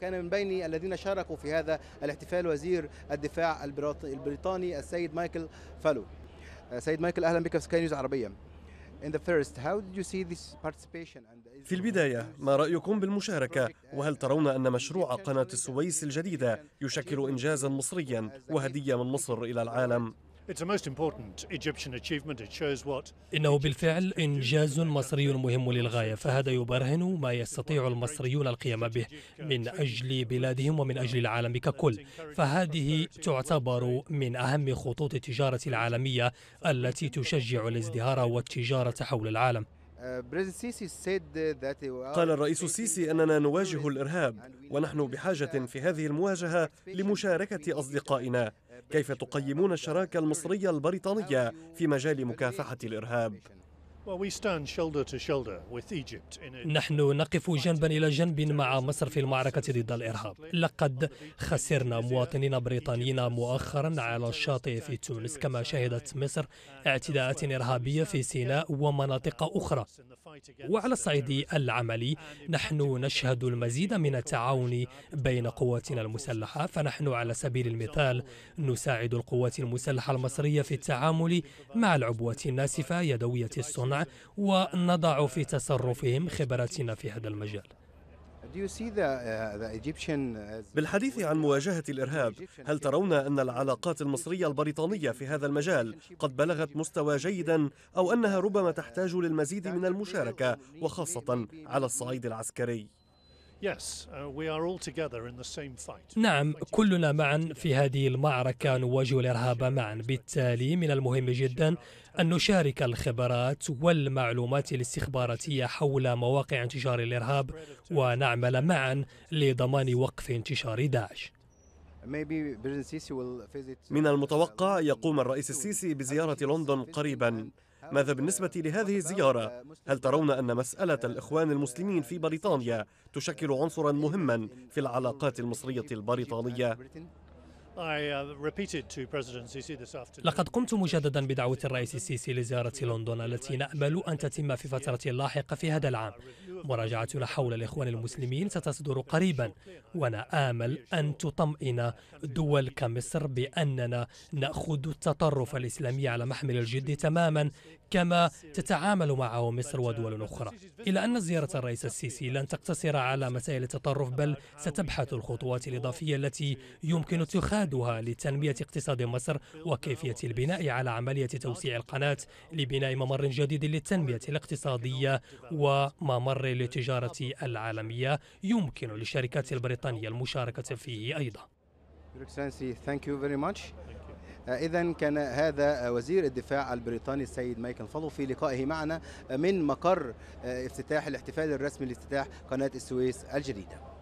كان من بين الذين شاركوا في هذا الاحتفال وزير الدفاع البريطاني السيد مايكل فالو. آه، سيد مايكل اهلا بك في سكاي نيوز عربيه. في البداية ما رأيكم بالمشاركة وهل ترون أن مشروع قناة السويس الجديدة يشكل إنجازا مصريا وهدية من مصر إلى العالم؟ إنه بالفعل إنجاز مصري مهم للغاية فهذا يبرهن ما يستطيع المصريون القيام به من أجل بلادهم ومن أجل العالم ككل فهذه تعتبر من أهم خطوط التجارة العالمية التي تشجع الازدهار والتجارة حول العالم قال الرئيس السيسي أننا نواجه الإرهاب ونحن بحاجة في هذه المواجهة لمشاركة أصدقائنا كيف تقيمون الشراكة المصرية البريطانية في مجال مكافحة الإرهاب؟ نحن نقف جنبا إلى جنب مع مصر في المعركة ضد الإرهاب لقد خسرنا مواطنين بريطانيين مؤخرا على الشاطئ في تونس كما شهدت مصر اعتداءات إرهابية في سيناء ومناطق أخرى وعلى الصعيد العملي نحن نشهد المزيد من التعاون بين قواتنا المسلحة فنحن على سبيل المثال نساعد القوات المسلحة المصرية في التعامل مع العبوات الناسفة يدوية الصنع ونضع في تصرفهم خبراتنا في هذا المجال Uh, uh, بالحديث عن مواجهة الإرهاب هل ترون أن العلاقات المصرية البريطانية في هذا المجال قد بلغت مستوى جيدا أو أنها ربما تحتاج للمزيد من المشاركة وخاصة على الصعيد العسكري Uh, نعم كلنا معا في هذه المعركة نواجه الإرهاب معا بالتالي من المهم جدا أن نشارك الخبرات والمعلومات الاستخباراتية حول مواقع انتشار الإرهاب ونعمل معا لضمان وقف انتشار داعش من المتوقع يقوم الرئيس السيسي بزيارة لندن قريبا ماذا بالنسبة لهذه الزيارة؟ هل ترون أن مسألة الإخوان المسلمين في بريطانيا تشكل عنصرا مهما في العلاقات المصرية البريطانية؟ Uh, لقد قمت مجددا بدعوة الرئيس السيسي لزيارة لندن التي نأمل أن تتم في فترة لاحقة في هذا العام مراجعتنا حول الإخوان المسلمين ستصدر قريبا وأنا آمل أن تطمئن دول كمصر بأننا نأخذ التطرف الإسلامي على محمل الجد تماما كما تتعامل معه مصر ودول أخرى إلا أن زيارة الرئيس السيسي لن تقتصر على مسائل التطرف بل ستبحث الخطوات الإضافية التي يمكن اتخاذها إعادها لتنمية اقتصاد مصر وكيفية البناء على عملية توسيع القناة لبناء ممر جديد للتنمية الاقتصادية وممر للتجارة العالمية يمكن للشركات البريطانية المشاركة فيه أيضا uh, إذا كان هذا وزير الدفاع البريطاني السيد مايكل فالو في لقائه معنا من مقر uh, افتتاح الاحتفال الرسمي لافتتاح قناة السويس الجديدة